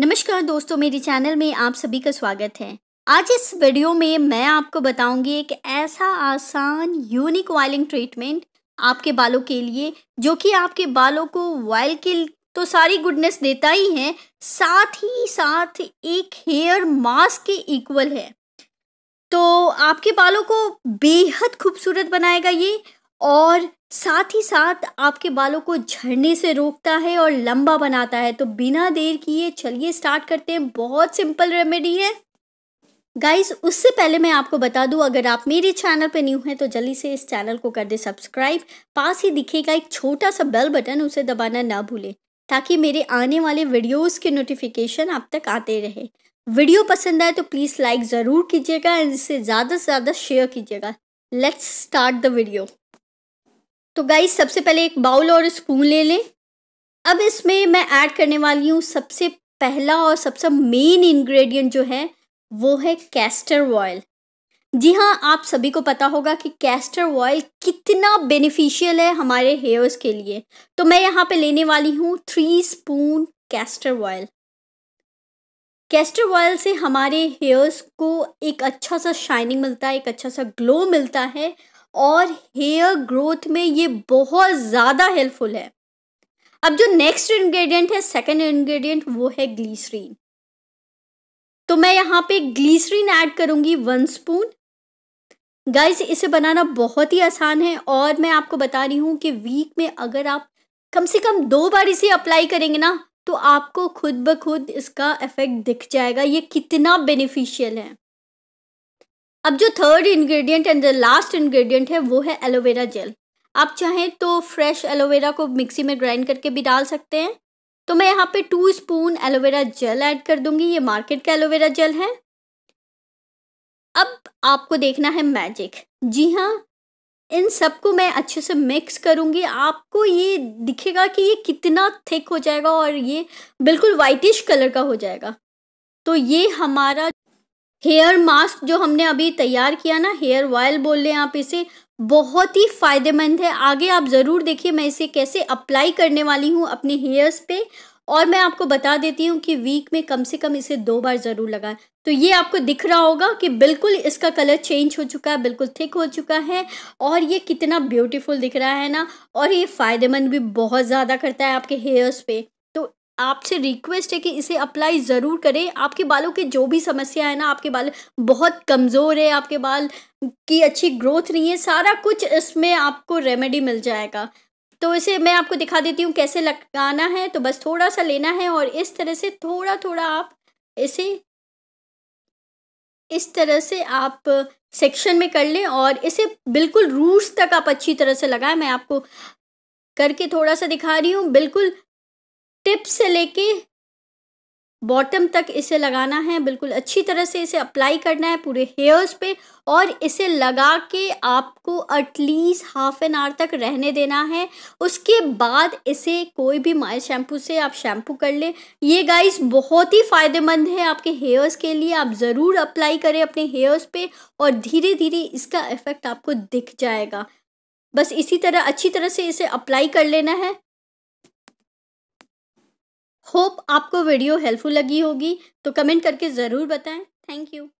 नमस्कार दोस्तों मेरे चैनल में आप सभी का स्वागत है आज इस वीडियो में मैं आपको बताऊंगी एक ऐसा आसान यूनिक वायलिंग ट्रीटमेंट आपके बालों के लिए जो कि आपके बालों को वायल की तो सारी गुडनेस देता ही है साथ ही साथ एक हेयर मास्क के इक्वल है तो आपके बालों को बेहद खूबसूरत बनाएगा ये और साथ ही साथ आपके बालों को झड़ने से रोकता है और लंबा बनाता है तो बिना देर किए चलिए स्टार्ट करते हैं बहुत सिंपल रेमेडी है गाइस उससे पहले मैं आपको बता दूं अगर आप मेरे चैनल पर न्यू हैं तो जल्दी से इस चैनल को कर दे सब्सक्राइब पास ही दिखेगा एक छोटा सा बेल बटन उसे दबाना ना भूलें ताकि मेरे आने वाले वीडियोस के नोटिफिकेशन आप तक आते रहे वीडियो पसंद आए तो प्लीज़ लाइक ज़रूर कीजिएगा एंड इसे ज़्यादा से ज़्यादा शेयर कीजिएगा लेट्स स्टार्ट द वीडियो तो गाइस सबसे पहले एक बाउल और स्पून ले लें अब इसमें मैं ऐड करने वाली हूँ सबसे पहला और सबसे मेन इंग्रेडिएंट जो है वो है कैस्टर ऑयल जी हाँ आप सभी को पता होगा कि कैस्टर ऑयल कितना बेनिफिशियल है हमारे हेयर्स के लिए तो मैं यहाँ पे लेने वाली हूँ three spoon castor oil castor oil से हमारे हेयर्स को एक अच्छा सा शाइनिंग मिलता है एक अच्छा सा ग्लो मिलता है और हेयर ग्रोथ में ये बहुत ज़्यादा हेल्पफुल है अब जो नेक्स्ट इंग्रेडिएंट है सेकंड इंग्रेडिएंट वो है ग्लीसरीन तो मैं यहाँ पे ग्लीसरीन ऐड करूँगी वन स्पून गाइस इसे बनाना बहुत ही आसान है और मैं आपको बता रही हूँ कि वीक में अगर आप कम से कम दो बार इसे अप्लाई करेंगे ना तो आपको खुद ब खुद इसका इफ़ेक्ट दिख जाएगा ये कितना बेनिफिशियल है अब जो third ingredient and the last ingredient है वो है एलोवेरा जेल आप चाहें तो फ्रेश एलोवेरा को मिक्सी में ग्राइंड करके भी डाल सकते हैं तो मैं यहाँ पे two spoon aloe vera gel add कर दूंगी ये मार्केट का एलोवेरा जेल है अब आपको देखना है मैजिक जी हाँ इन सबको मैं अच्छे से मिक्स करूँगी आपको ये दिखेगा कि ये कितना थिक हो जाएगा और ये बिल्कुल वाइटिश कलर का हो जाएगा तो ये हमारा हेयर मास्क जो हमने अभी तैयार किया ना हेयर ऑयल बोल रहे हैं आप इसे बहुत ही फ़ायदेमंद है आगे आप ज़रूर देखिए मैं इसे कैसे अप्लाई करने वाली हूँ अपने हेयर्स पे और मैं आपको बता देती हूँ कि वीक में कम से कम इसे दो बार ज़रूर लगाएं तो ये आपको दिख रहा होगा कि बिल्कुल इसका कलर चेंज हो चुका है बिल्कुल थिक हो चुका है और ये कितना ब्यूटीफुल दिख रहा है ना और ये फ़ायदेमंद भी बहुत ज़्यादा करता है आपके हेयर्स पे आपसे रिक्वेस्ट है कि इसे अप्लाई ज़रूर करें आपके बालों की जो भी समस्या है ना आपके बाल बहुत कमज़ोर है आपके बाल की अच्छी ग्रोथ नहीं है सारा कुछ इसमें आपको रेमेडी मिल जाएगा तो इसे मैं आपको दिखा देती हूँ कैसे लगाना है तो बस थोड़ा सा लेना है और इस तरह से थोड़ा थोड़ा आप इसे इस तरह से आप सेक्शन में कर लें और इसे बिल्कुल रूट्स तक आप अच्छी तरह से लगाएं मैं आपको करके थोड़ा सा दिखा रही हूँ बिल्कुल टिप से लेके बॉटम तक इसे लगाना है बिल्कुल अच्छी तरह से इसे अप्लाई करना है पूरे हेयर्स पे और इसे लगा के आपको एटलीस्ट हाफ एन आवर तक रहने देना है उसके बाद इसे कोई भी माइल शैम्पू से आप शैम्पू कर लें ये गाइस बहुत ही फ़ायदेमंद है आपके हेयर्स के लिए आप ज़रूर अप्लाई करें अपने हेयर्स पे और धीरे धीरे इसका इफ़ेक्ट आपको दिख जाएगा बस इसी तरह अच्छी तरह से इसे अप्लाई कर लेना है होप आपको वीडियो हेल्पफुल लगी होगी तो कमेंट करके ज़रूर बताएं थैंक यू